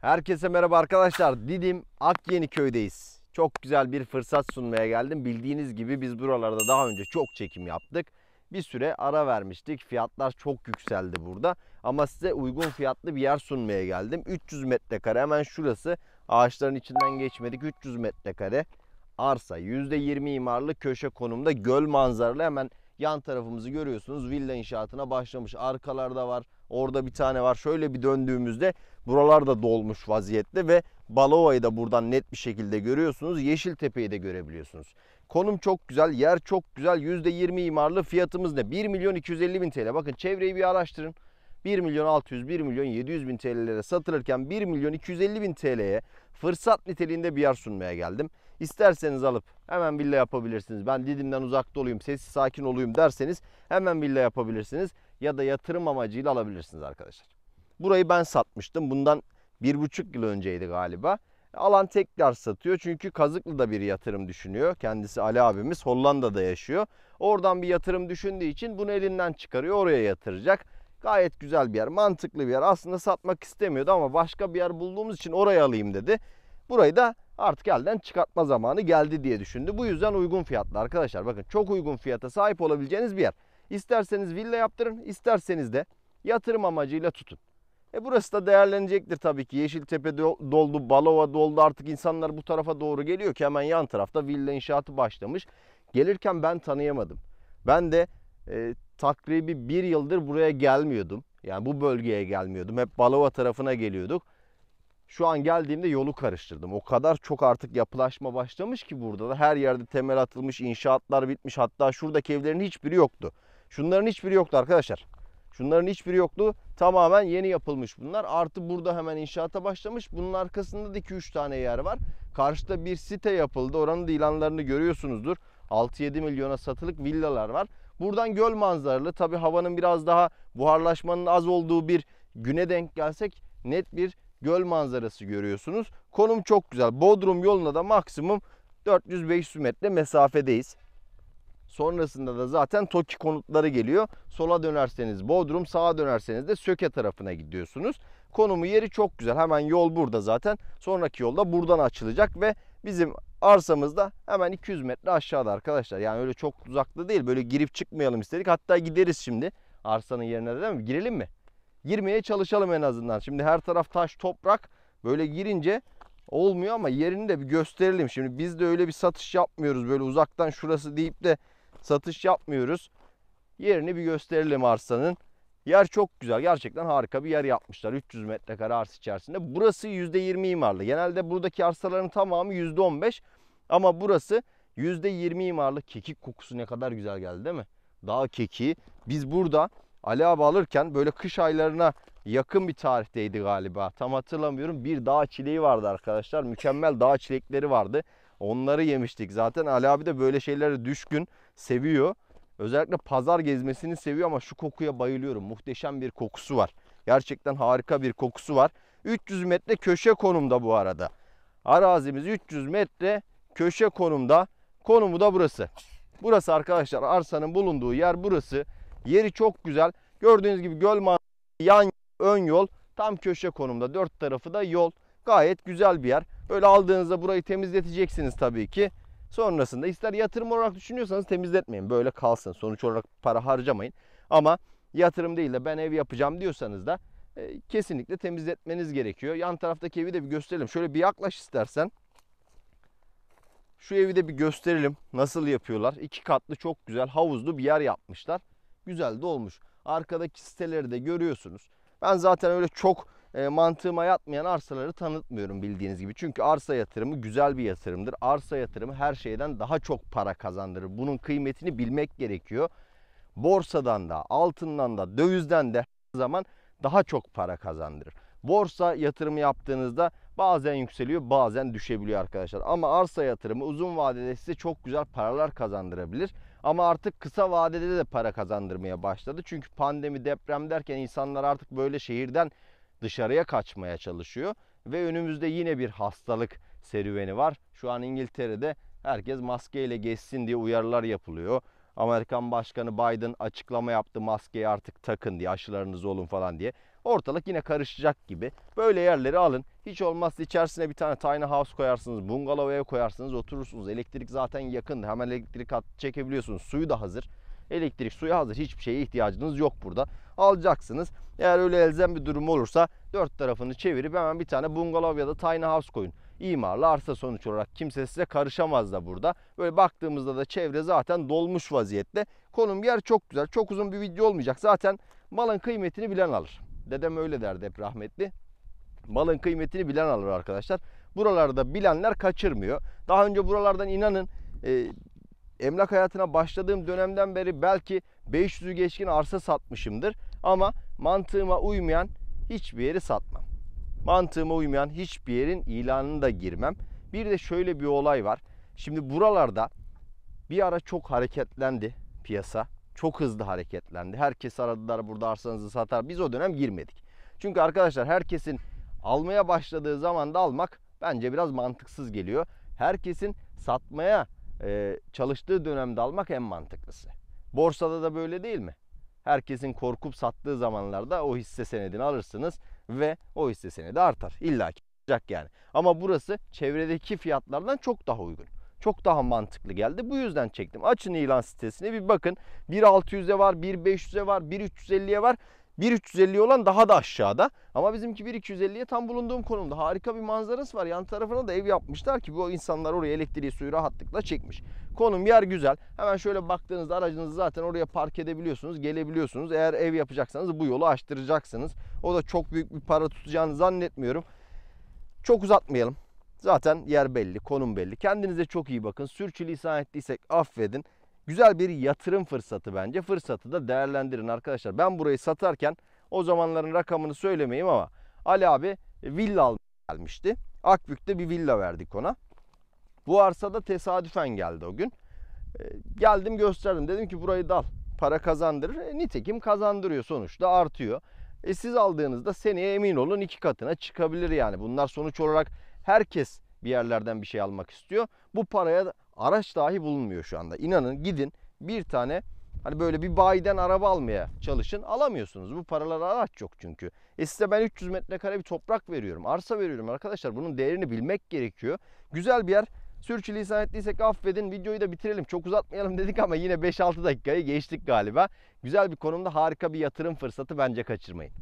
Herkese merhaba arkadaşlar. Didim Akyeni köydeyiz. Çok güzel bir fırsat sunmaya geldim. Bildiğiniz gibi biz buralarda daha önce çok çekim yaptık. Bir süre ara vermiştik. Fiyatlar çok yükseldi burada. Ama size uygun fiyatlı bir yer sunmaya geldim. 300 metrekare hemen şurası. Ağaçların içinden geçmedik. 300 metrekare arsa. %20 imarlı köşe konumda göl manzaralı. Hemen yan tarafımızı görüyorsunuz. Villa inşaatına başlamış. Arkalarda var. Orada bir tane var. Şöyle bir döndüğümüzde buralar da dolmuş vaziyette ve Balova'yı da buradan net bir şekilde görüyorsunuz. Yeşiltepe'yi de görebiliyorsunuz. Konum çok güzel, yer çok güzel. %20 imarlı fiyatımız ne? 1 milyon 250 bin TL. Bakın çevreyi bir araştırın. 1 milyon 600, 1 milyon 700 bin TL'lere satılırken 1 milyon 250 bin TL'ye fırsat niteliğinde bir yer sunmaya geldim. İsterseniz alıp hemen villa yapabilirsiniz. Ben Didim'den uzakta olayım, sessiz sakin olayım derseniz hemen villa yapabilirsiniz. Ya da yatırım amacıyla alabilirsiniz arkadaşlar. Burayı ben satmıştım. Bundan 1,5 yıl önceydi galiba. Alan tekrar satıyor çünkü Kazıklı'da bir yatırım düşünüyor. Kendisi Ali abimiz Hollanda'da yaşıyor. Oradan bir yatırım düşündüğü için bunu elinden çıkarıyor oraya yatıracak. Gayet güzel bir yer, mantıklı bir yer. Aslında satmak istemiyordu ama başka bir yer bulduğumuz için orayı alayım dedi. Burayı da artık elden çıkartma zamanı geldi diye düşündü. Bu yüzden uygun fiyatlı arkadaşlar. Bakın çok uygun fiyata sahip olabileceğiniz bir yer. İsterseniz villa yaptırın, isterseniz de yatırım amacıyla tutun. E burası da değerlenecektir tabii ki. Yeşiltepe doldu, Balova doldu. Artık insanlar bu tarafa doğru geliyor ki hemen yan tarafta villa inşaatı başlamış. Gelirken ben tanıyamadım. Ben de e, takribi bir yıldır buraya gelmiyordum. Yani bu bölgeye gelmiyordum. Hep Balova tarafına geliyorduk. Şu an geldiğimde yolu karıştırdım. O kadar çok artık yapılaşma başlamış ki burada da her yerde temel atılmış, inşaatlar bitmiş. Hatta şuradaki evlerin hiçbiri yoktu. Şunların hiçbiri yoktu arkadaşlar. Şunların hiçbiri yoktu. Tamamen yeni yapılmış bunlar. Artı burada hemen inşaata başlamış. Bunun arkasında da 2-3 tane yer var. Karşıda bir site yapıldı. Oranın da ilanlarını görüyorsunuzdur. 6-7 milyona satılık villalar var. Buradan göl manzaralı tabi havanın biraz daha buharlaşmanın az olduğu bir güne denk gelsek net bir göl manzarası görüyorsunuz. Konum çok güzel. Bodrum yoluna da maksimum 400-500 metre mesafedeyiz. Sonrasında da zaten Toki konutları geliyor. Sola dönerseniz Bodrum, sağa dönerseniz de Söke tarafına gidiyorsunuz. Konumu yeri çok güzel. Hemen yol burada zaten. Sonraki yolda buradan açılacak ve bizim arsamız da hemen 200 metre aşağıda arkadaşlar. Yani öyle çok uzakta değil. Böyle girip çıkmayalım istedik. Hatta gideriz şimdi arsanın yerine de değil mi? Girelim mi? Girmeye çalışalım en azından. Şimdi her taraf taş, toprak. Böyle girince olmuyor ama yerini de bir gösterelim. Şimdi biz de öyle bir satış yapmıyoruz. Böyle uzaktan şurası deyip de satış yapmıyoruz. Yerini bir gösterelim arsanın. Yer çok güzel. Gerçekten harika bir yer yapmışlar. 300 metrekare arsa içerisinde. Burası %20 imarlı. Genelde buradaki arsaların tamamı %15. Ama burası %20 imarlı. Kekik kokusu ne kadar güzel geldi değil mi? Dağ kekiği. Biz burada Ali abi alırken böyle kış aylarına yakın bir tarihteydi galiba. Tam hatırlamıyorum. Bir dağ çileği vardı arkadaşlar. Mükemmel dağ çilekleri vardı. Onları yemiştik zaten. Ali abi de böyle şeylere düşkün, seviyor. Özellikle pazar gezmesini seviyor ama şu kokuya bayılıyorum. Muhteşem bir kokusu var. Gerçekten harika bir kokusu var. 300 metre köşe konumda bu arada. Arazimiz 300 metre köşe konumda. Konumu da burası. Burası arkadaşlar arsanın bulunduğu yer burası. Yeri çok güzel. Gördüğünüz gibi göl man, yan ön yol tam köşe konumda. Dört tarafı da yol. Gayet güzel bir yer. Böyle aldığınızda burayı temizleteceksiniz tabii ki. Sonrasında ister yatırım olarak düşünüyorsanız temizletmeyin. Böyle kalsın. Sonuç olarak para harcamayın. Ama yatırım değil de ben ev yapacağım diyorsanız da e, kesinlikle temizletmeniz gerekiyor. Yan taraftaki evi de bir gösterelim. Şöyle bir yaklaş istersen. Şu evi de bir gösterelim. Nasıl yapıyorlar? İki katlı çok güzel havuzlu bir yer yapmışlar. Güzel de olmuş. Arkadaki siteleri de görüyorsunuz. Ben zaten öyle çok e, mantığıma yatmayan arsaları tanıtmıyorum bildiğiniz gibi. Çünkü arsa yatırımı güzel bir yatırımdır. Arsa yatırımı her şeyden daha çok para kazandırır. Bunun kıymetini bilmek gerekiyor. Borsadan da, altından da, dövizden de her zaman daha çok para kazandırır. Borsa yatırımı yaptığınızda bazen yükseliyor, bazen düşebiliyor arkadaşlar. Ama arsa yatırımı uzun vadede size çok güzel paralar kazandırabilir. Ama artık kısa vadede de para kazandırmaya başladı. Çünkü pandemi, deprem derken insanlar artık böyle şehirden dışarıya kaçmaya çalışıyor ve önümüzde yine bir hastalık serüveni var. Şu an İngiltere'de herkes maskeyle geçsin diye uyarılar yapılıyor. Amerikan Başkanı Biden açıklama yaptı maskeyi artık takın diye aşılarınız olun falan diye. Ortalık yine karışacak gibi. Böyle yerleri alın. Hiç olmazsa içerisine bir tane tiny house koyarsınız. Bungalov ev koyarsınız oturursunuz. Elektrik zaten yakındı, Hemen elektrik hat çekebiliyorsunuz. Suyu da hazır. Elektrik, suya hazır. Hiçbir şeye ihtiyacınız yok burada. Alacaksınız. Eğer öyle elzem bir durum olursa dört tarafını çevirip hemen bir tane bungalov ya da tiny house koyun. İmarlı arsa sonuç olarak kimse size karışamaz da burada. Böyle baktığımızda da çevre zaten dolmuş vaziyette. Konum yer çok güzel. Çok uzun bir video olmayacak. Zaten malın kıymetini bilen alır. Dedem öyle derdi hep rahmetli. Malın kıymetini bilen alır arkadaşlar. Buralarda bilenler kaçırmıyor. Daha önce buralardan inanın e, emlak hayatına başladığım dönemden beri belki 500'ü geçkin arsa satmışımdır. Ama mantığıma uymayan hiçbir yeri satmam. Mantığıma uymayan hiçbir yerin ilanını da girmem. Bir de şöyle bir olay var. Şimdi buralarda bir ara çok hareketlendi piyasa. Çok hızlı hareketlendi. Herkes aradılar burada arsanızı satar. Biz o dönem girmedik. Çünkü arkadaşlar herkesin almaya başladığı zamanda almak bence biraz mantıksız geliyor. Herkesin satmaya çalıştığı dönemde almak en mantıklısı. Borsada da böyle değil mi? Herkesin korkup sattığı zamanlarda o hisse senedini alırsınız ve o hisse senedi artar. İlla ki yani. Ama burası çevredeki fiyatlardan çok daha uygun. Çok daha mantıklı geldi. Bu yüzden çektim. Açın ilan sitesini, bir bakın. 1.600'e var, 1.500'e var, 1.350'ye var. 1.350 olan daha da aşağıda. Ama bizimki 1.250'ye tam bulunduğum konumda. Harika bir manzarası var. Yan tarafına da ev yapmışlar ki bu insanlar oraya elektriği suyu rahatlıkla çekmiş. Konum yer güzel. Hemen şöyle baktığınızda aracınızı zaten oraya park edebiliyorsunuz. Gelebiliyorsunuz. Eğer ev yapacaksanız bu yolu açtıracaksınız. O da çok büyük bir para tutacağını zannetmiyorum. Çok uzatmayalım. Zaten yer belli, konum belli. Kendinize çok iyi bakın. Sürçülisan ettiysek affedin. Güzel bir yatırım fırsatı bence. Fırsatı da değerlendirin arkadaşlar. Ben burayı satarken o zamanların rakamını söylemeyeyim ama Ali abi e, villa gelmişti. Akbük'te bir villa verdik ona. Bu arsada tesadüfen geldi o gün. E, geldim gösterdim. Dedim ki burayı dal. Para kazandırır. E, nitekim kazandırıyor sonuçta artıyor. E, siz aldığınızda seneye emin olun iki katına çıkabilir yani. Bunlar sonuç olarak herkes bir yerlerden bir şey almak istiyor. Bu paraya araç dahi bulunmuyor şu anda. İnanın gidin bir tane hani böyle bir bayiden araba almaya çalışın alamıyorsunuz. Bu paralara araç yok çünkü. E size ben 300 metrekare bir toprak veriyorum. Arsa veriyorum arkadaşlar. Bunun değerini bilmek gerekiyor. Güzel bir yer. Sürçülisan ettiysek affedin. Videoyu da bitirelim. Çok uzatmayalım dedik ama yine 5-6 dakikayı geçtik galiba. Güzel bir konumda harika bir yatırım fırsatı bence kaçırmayın.